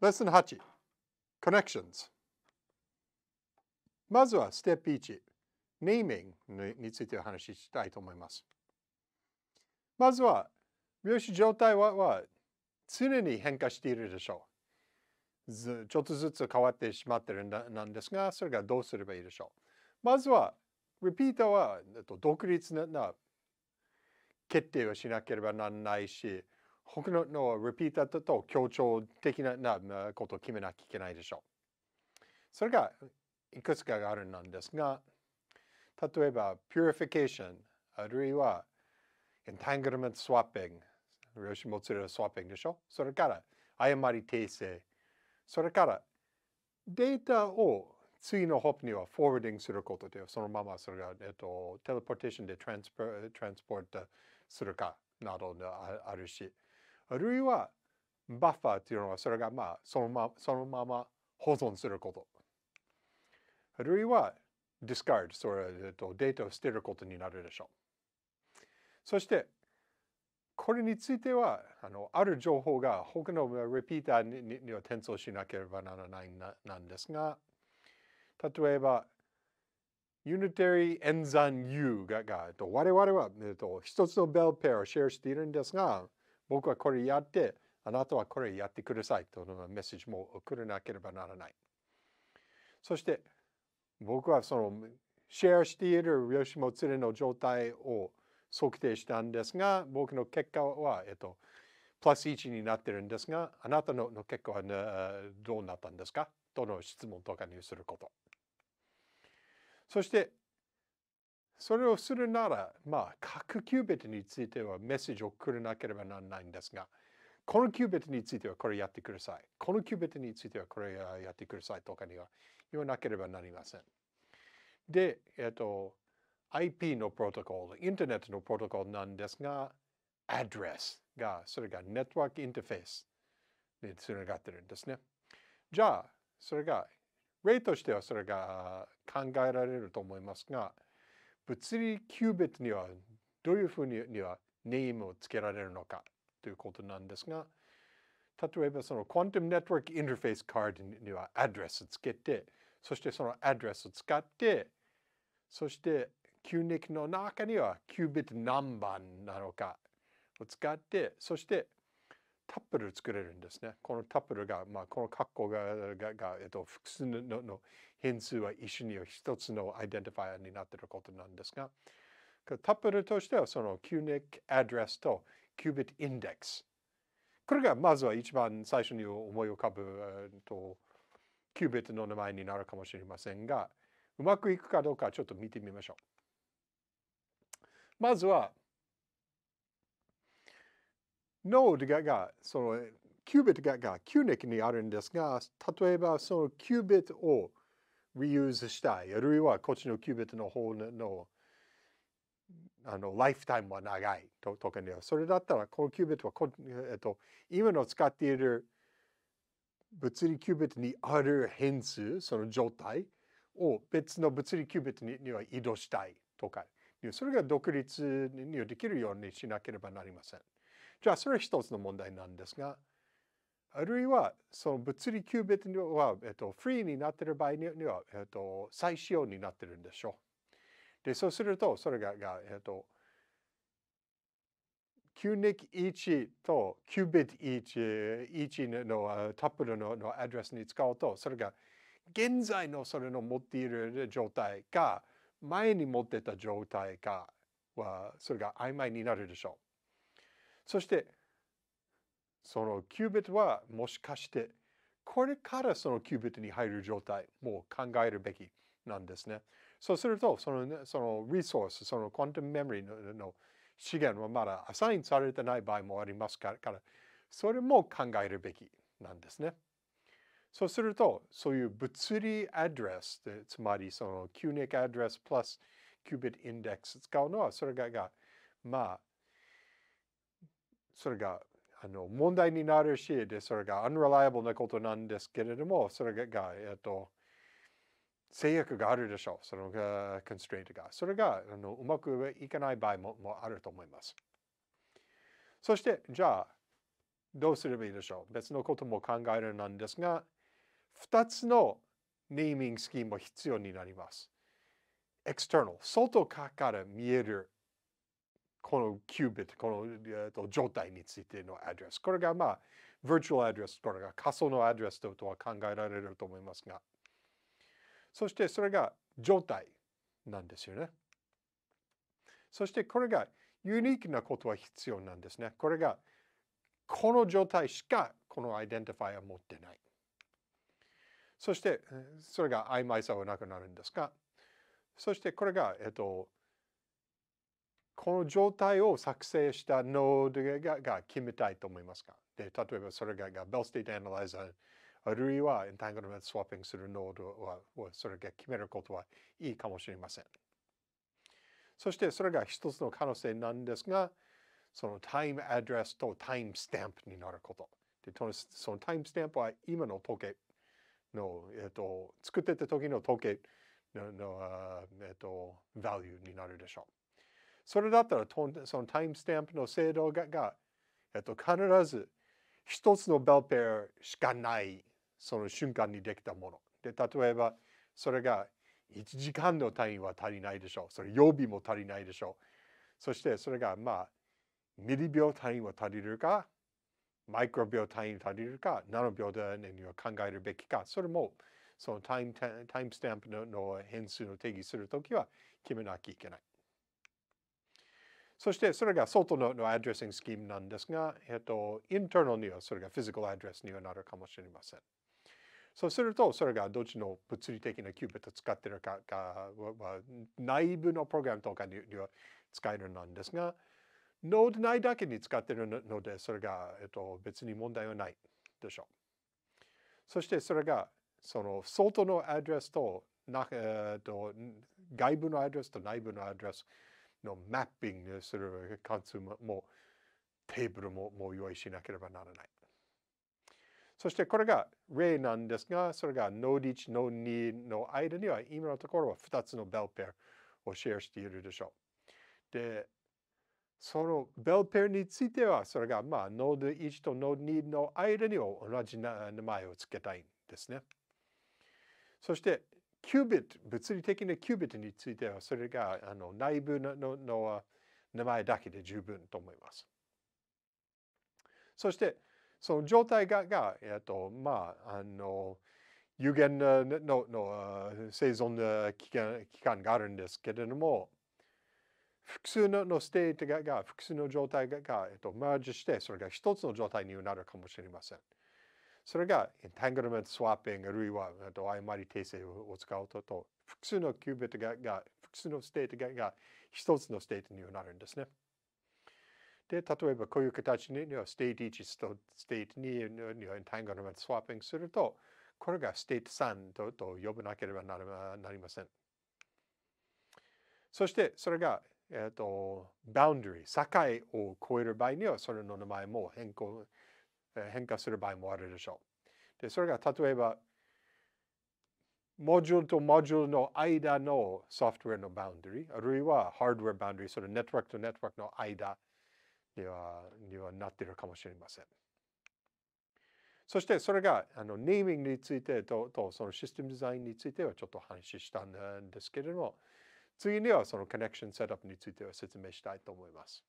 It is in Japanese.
レッスン8 Connections まずはステップ1 Naming についてお話ししたいと思います。まずは量子状態は常に変化しているでしょう。ちょっとずつ変わってしまってるんなんですが、それがどうすればいいでしょう。まずは、リピーターは独立な決定をしなければならないし、他ののリピーターと協調的ななことを決めなきゃいけないでしょう。それがいくつかがあるんですが、例えば purification あるいは entanglement swapping 吉もつれのスワッピングでしょそれから誤り訂正それからデータを次のホップにはフォワーディングすることでそのままそれが、えっと、テレポーテーションでトランスポートするかなどがあるしあるいはバッファーというのはそれがまあそのまそのまま保存すること。あるいはディスカー r それ、えっと、データを捨てることになるでしょう。そして、これについては、あのある情報が他のリピーターにには転送しなければならないななんですが、例えば、Unitary Enzyme U がが我々は、えっと、一つのベルペアをシェアしているんですが、僕はこれやって、あなたはこれやってくださいとのメッセージも送らなければならない。そして、僕はそのシェアしている吉本連れの状態を測定したんですが、僕の結果は、えっと、プラス1になってるんですが、あなたのの結果は、ね、どうなったんですかとの質問とかにすること。そして、それをするなら、まあ、各キュービットについてはメッセージを送らなければならないんですが、このキュービットについてはこれやってください。このキュービットについてはこれやってくださいとかには言わなければなりません。で、えっと、IP のプロトコル、インターネットのプロトコルなんですが、アドレスが、それがネットワークインターフェースにつながってるんですね。じゃあ、それが、例としてはそれが考えられると思いますが、物理キュービットにはどういうふうにはネームをつけられるのかということなんですが例えばその Quantum Network Interface c カー d にはアドレスをつけてそしてそのアドレスを使ってそして QNIC の中にはキュービット何番なのかを使ってそしてタップル作れるんですね。このタップルが、まあ、この括弧ががが、えっと、複数のの変数は一緒に一つのアイデンティファイアになっていることなんですが、タップルとしてはその QNIC アドレスと qubit インデックス。これがまずは一番最初に思い浮かぶ、えっと、qubit の名前になるかもしれませんが、うまくいくかどうかちょっと見てみましょう。まずは、ノードがそのキュービットががキューニックにあるんですが、例えばそのキュービットを reuse したい、あるいはこっちのキュービットの方のあのライフタイムは長いととかね、それだったらこのキュービットはこ、えっと、今の使っている物理キュービットにある変数、その状態を別の物理キュービットにには移動したいとか、それが独立にできるようにしなければなりません。じゃあそれは一つの問題なんですがあるいはその物理キュービットには、えっと、フリーになっている場合には、えっと、再使用になってるんでしょう。でそうするとそれがが、えっと、キュニック1とキュービット1、1のタップルののアドレスに使うとそれが現在のそれの持っている状態か前に持ってた状態かはそれが曖昧になるでしょう。そしてそのキュービットはもしかしてこれからそのキュービットに入る状態もう考えるべきなんですね。そうするとその、ね、そのリソース、そのコンテムメモリーの資源はまだアサインされてない場合もありますから、それも考えるべきなんですね。そうすると、そういう物理アドレス、つまりその QNIC アドレスプラスキュービットインデックス使うのは、それがまあ、それがあの問題になるしでそれがアンレライアブルなことなんですけれどもそれが、えっと、制約があるでしょうそのがコンストレートがそれがあのうまくいかない場合ももあると思いますそしてじゃあどうすればいいでしょう別のことも考えるなんですが2つのネーミングスキームも必要になります。エクスターナル、外から見えるこのキュービット、この、えー、と状態についてのアドレス。これがまあ、virtual アドレス、これが仮想のアドレスとは考えられると思いますが。そしてそれが状態なんですよね。そしてこれがユニークなことは必要なんですね。これがこの状態しかこのアイデンティファイは持ってない。そしてそれが曖昧さはなくなるんですが、そしてこれが、えっと、この状態を作成したノードが決めたいと思いますかで、例えばそれがが Bell State Analyzer あるいは Entanglement Swapping するノードは、それが決めることはいいかもしれません。そしてそれが一つの可能性なんですが、その time address と time stamp になること。で、その time stamp は今の時計の、えっと、作ってた時の時計のの、えっと、value になるでしょう。それだったらそのタイムスタンプの制度がが、えっと、必ず一つのベルペアしかないその瞬間にできたもの。で例えばそれが1時間の単位は足りないでしょう。それ曜日も足りないでしょう。そしてそれがまあミリ秒単位は足りるかマイクロ秒単位足りるか、何秒でには考えるべきか、それもそのタイムタイムスタンプのの変数の定義するときは決めなきゃいけない。そしてそれが外ののアドレスシングスキームなんですが、えっと、インターナルにはそれがフィジカルアドレスにはなるかもしれません。そうすると、それがどっちの物理的なキュービット使ってるかが、内部のプログラムとかには使えるなんですが、ノード内だけに使ってるので、それが、えっと、別に問題はないでしょう。そしてそれが、その外のアドレスと、なえっと、外部のアドレスと内部のアドレス、のマッピングする関数ももうテーブルももう用意しなければならない。そしてこれが例なんですが、それが NoDeach、n o d e の間には今のところは2つのベルペアをシェアしているでしょう。で、そのベルペアについては、それがまあ n o d e a と n o d e の間には同じ名前を付けたいんですね。そしてキュービット、物理的なキュービットについては、それがあの内部ののの名前だけで十分と思います。そして、その状態が、がえっと、まあ、あの、有限ののの生存の期間期間があるんですけれども、複数ののステートがが複数の状態がが、えっと、マージして、それが一つの状態になるかもしれません。それがエンタングルメントスワッピング、あるいはと誤り訂正を使うとと複数のキュービットがが複数のステートがが一つのステートになるんですね。で、例えばこういう形にステート1とステート2はエンタングルメントスワッピングすると、これがステート3とと呼ばなければなりません。そしてそれが、えーと、と boundary、境を超える場合にはそれの名前も変更変化する場合もあるでしょう。で、それが例えば、モジュールとモジュールの間のソフトウェアのバウンドリー、あるいはハードウェアバウンドリー、そのネットワークとネットワークの間にはにはなっているかもしれません。そしてそれがあのネーミングについてととそのシステムデザインについてはちょっと話したんですけれども、次にはそのコネクションセットアップについては説明したいと思います。